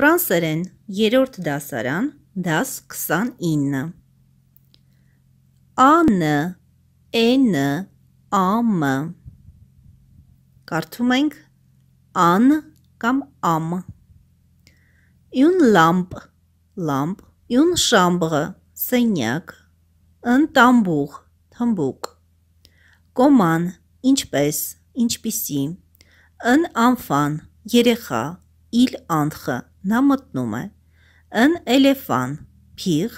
Ֆրանսերեն 3-րդ դասարան, դաս 29։ Ան, Էն, Ամ։ Կարդում ենք ան կամ ամ։ Յուն լամպ, լամպ, յուն շամբը, սենյակ, ըն տամբուղ, թմբուկ։ Կոման, ինչպես, ինչպիսի։ Ըն անֆան, երեխա, իլ անտխը, նա մտնում է, ըն էլեֆան, պիղ,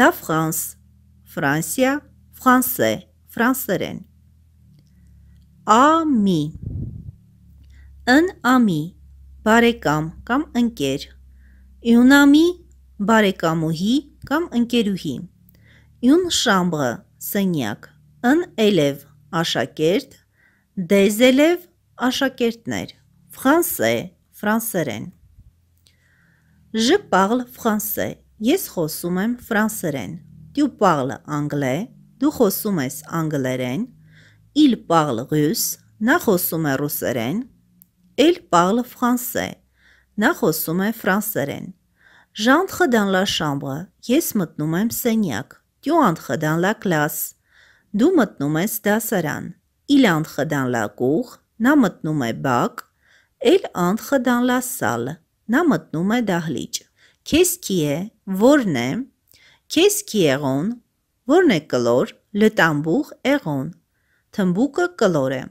լա վրանս, վրանսյա, վրանսե, վրանսերեն, ամի, ըն ամի, բարեկամ կամ ընկեր, իունամի, բարեկամուհի կամ ընկերուհի, իուն շամբղը, սնյակ, ըն էլև, աշակերտ, դեզելև, աշակերտներ, վխանսե, ֆրանսերեն։ Je parle français։ Ես խոսում եմ ֆրանսերեն։ Tu parles anglais։ Դու խոսում ես անգլերեն։ Il parle russe։ Նա խոսում է ռուսերեն։ Elle parle français։ Նա խոսում է ֆրանսերեն։ J'entre dans la chambre։ Ես մտնում եմ սենյակ։ Tu entres dans la classe։ Դու մտնում ես դասարան։ Il entre dans la cour։ Նա մտնում է բակ էլ անխը դանլասալը։ Նա մտնում է դահլիճ։ Քեզ քի է, որն է։ Քեզ քի էղոն, որն է կլոր, լտամբուղ էղոն։ Թմբուկը կլոր է։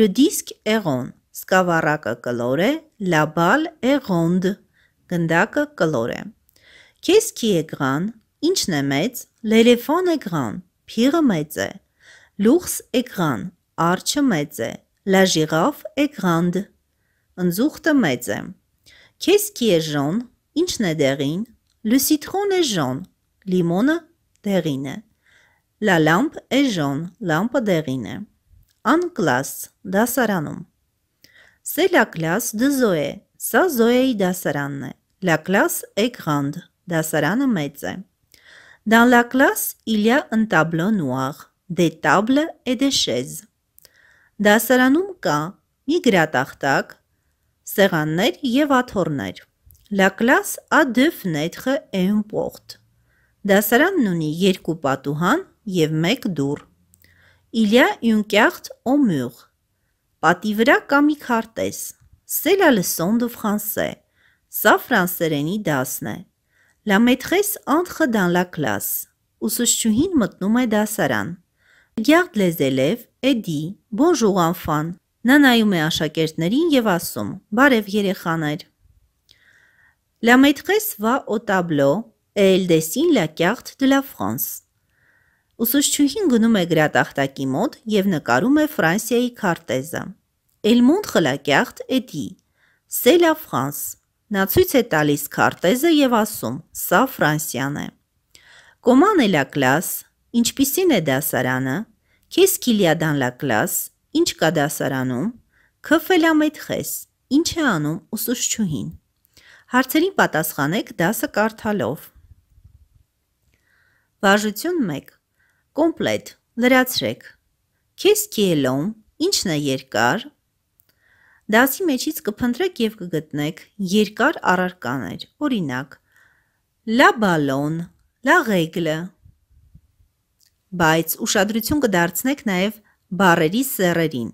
Լդիսկ էղոն, սկավառակը կլոր է, լաբալ էղոնդ, գնդակը կլոր է։ Քեզ քի է գրան, ինչն է մեծ, լելեֆոն է գրան, փիղը մեծ է։ Լուխս է գրան, արջը մեծ է, լաժիրավ է գրանդը Ընձուղթը մեծ է։ Քես կի է ժոն, ինչն է դեղին։ Լը սիտրոն է ժոն, լիմոնը դեղին է։ Լա լամպ է ժոն, լամպը դեղին է։ Ան կլաս, դասարանում։ Սե լա կլաս դ զոե, սա զոեի դասարանն է։ Լա կլաս է գրանդ, դասարանը մեծ է։ Dans la classe, il y a un tableau noir, des tables et des chaises։ Դասարանում կա մի գրատախտակ, սեղաններ և աթոռներ։ La classe a deux fenêtres et une porte. Դասարանն ունի երկու պատուհան և մեկ դուռ։ Il y a une carte au mur. Պատի վրա կա մի քարտեզ։ C'est la leçon de français. Սա ֆրանսերենի դասն է։ La maîtresse entre dans la classe. Ուսուցչուհին մտնում է դասարան։ Regarde les élèves et dit: Bonjour enfants. Նա նայում է աշակերտներին եւ ասում. «Բարև երեխաներ»։ La maîtresse va au tableau et elle dessine la carte de la France. Ուսուցչուհին գնում է գրատախտակի մոտ եւ նկարում է Ֆրանսիայի քարտեզը։ Elle montre la carte et dit: C'est la France. Նա ցույց է տալիս քարտեզը եւ ասում. Սա Ֆրանսիան է։ Comment est la classe? Ինչպիսին է դասարանը? Qu'est-ce qu'il y a dans la classe? Ինչ կա դասարանում։ Քֆելամեթխես։ Ինչ է անում ուսուցչուհին։ Հարցերին պատասխանեք դասը կարդալով։ Վարժություն 1։ Կոմպլետ լրացրեք։ Քես կիելոմ, ինչն է երկար։ Դասի մեջից կփնտրեք եւ կգտնեք երկար առարկաներ։ Օրինակ. լա բալոն, լա ռեգլը։ Բայց ուշադրություն կդարձնեք նաեւ բառերի սեռերին։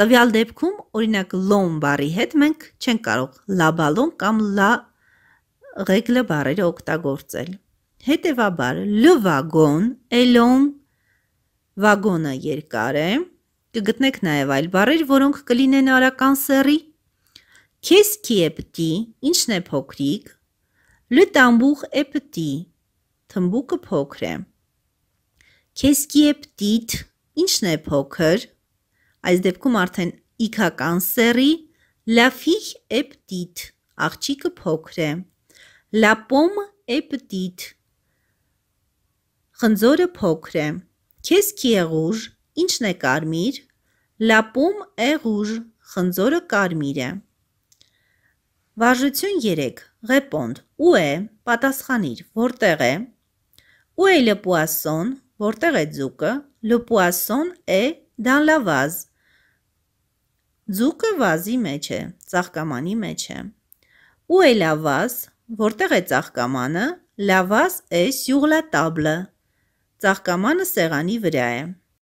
Տվյալ դեպքում, օրինակ լոն բառի հետ մենք չենք կարող լաբալոն կամ լա ռեգլը բառերը օգտագործել։ Հետևաբար լ վագոն, էլոն վագոնը երկար է։ Կգտնեք նաև այլ բառեր, որոնք կլինեն արական սեռի։ Քես քի է պտի, ինչն է փոքրիկ։ Լ տամբուխ է պտի, թմբուկը փոքր է։ Քես քի է պտիտ, Ինչն է փոքր։ Այս դեպքում արդեն իքական սերի la fille est petite, աղջիկը փոքր է։ La pomme est petite, խնձորը փոքր է։ Քեզ qui est rouge, ինչն է կարմիր։ La pomme est rouge, խնձորը կարմիր է։ Վարժություն 3. Ռեպոնդ. Ու է, պատասխանիր, որտեղ է։ Où est le poisson? Որտեղ է ձուկը։ Le poisson est dans la vase։ Ձուկը վազի մեջ է, ծաղկամանի մեջ է։ Où est la vase։ Որտեղ է ծաղկամանը։ La vase est sur la table։ Ծաղկամանը սեղանի վրա է։